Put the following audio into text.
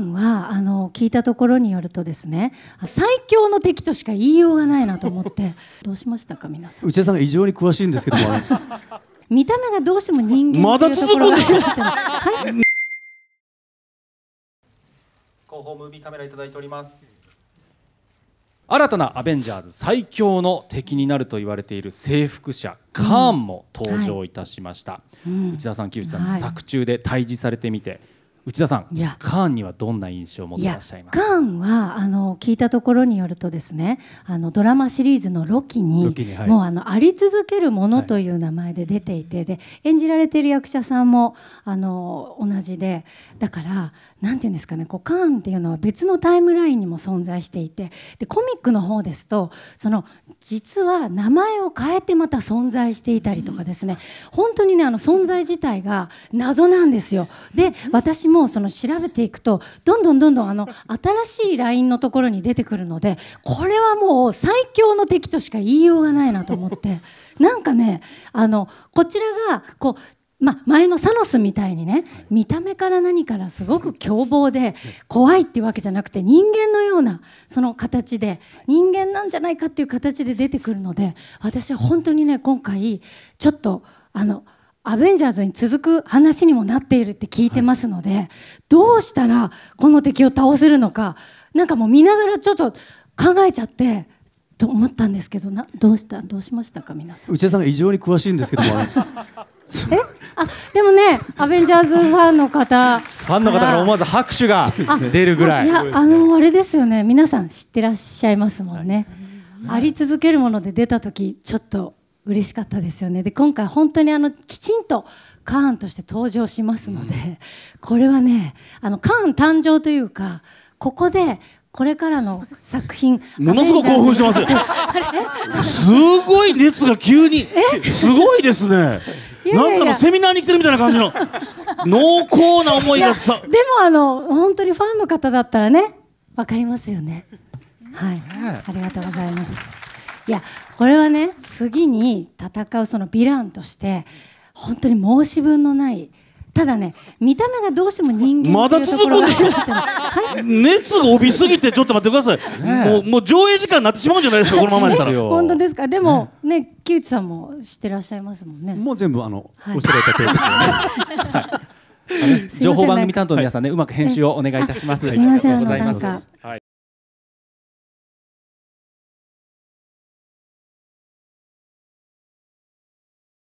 ンはあの聞いたところによるとですね最強の敵としか言いようがないなと思って どうしましたか皆さん内田さんが異常に詳しいんですけども 見た目がどうしても人間まだ続くんですか はい、後方ムービーカメラいただいております新たなアベンジャーズ最強の敵になると言われている征服者カーンも登場いたしました、うんはい、内田さん木内さん、はい、作中で退治されてみて内田さん、カーンにはどんな印象を持ってらっしゃいますか。カーンはあの聞いたところによるとですねあのドラマシリーズの「ロキに」もうあのあり続けるものという名前で出ていて、で演じられている役者さんもあの同じでだから何て言うんですかねこうカーンっていうのは別のタイムラインにも存在していてでコミックの方ですとその実は名前を変えてまた存在していたりとかですね本当にねあの存在自体が謎なんですよ。で私もその調べていくとどんどんどんどんあの新しいラインのところに出てくるのでこれはもう最強の敵としか言いようがないなと思って なんかねあのこちらがこうま、前のサノスみたいにね見た目から何からすごく凶暴で怖いっていうわけじゃなくて人間のようなその形で人間なんじゃないかっていう形で出てくるので私は本当にね今回ちょっとあのアベンジャーズに続く話にもなっているって聞いてますのでどうしたらこの敵を倒せるのかなんかもう見ながらちょっと考えちゃってと思ったんですけどなどうしたどうしましたか皆さん内田さんが異常に詳しいんですけど えあでもねアベンジャーズファンの方ファンの方から思わず拍手が出るぐらいいや、あのあれですよね皆さん知ってらっしゃいますもんね、はい、あり続けるもので出た時ちょっと嬉しかったですよねで今回本当にあのきちんとカーンとして登場しますので、うん、これはねあのカーン誕生というかここでこれからの作品ものすごく興奮してますすごい熱が急にすごいですねなんかのセミナーに来てるみたいな感じの濃厚な思いがさでもあの本当にファンの方だったらねわかりますよねはい、ありがとうございますいやこれはね次に戦うそのヴィランとして本当に申し分のないただね見た目がどうしても人間まだ続くんですか熱が帯びすぎてちょっと待ってください、もうもう上映時間になってしまうんじゃないですかこのままやったら本当ですかでもねね木内さんも知ってらっしゃいますもんねもう全部あの、はい、おっしゃられた通りですよね 情報番組担当の皆さんね、はい、うまく編集をお願いいたします。すみません、あのなんか、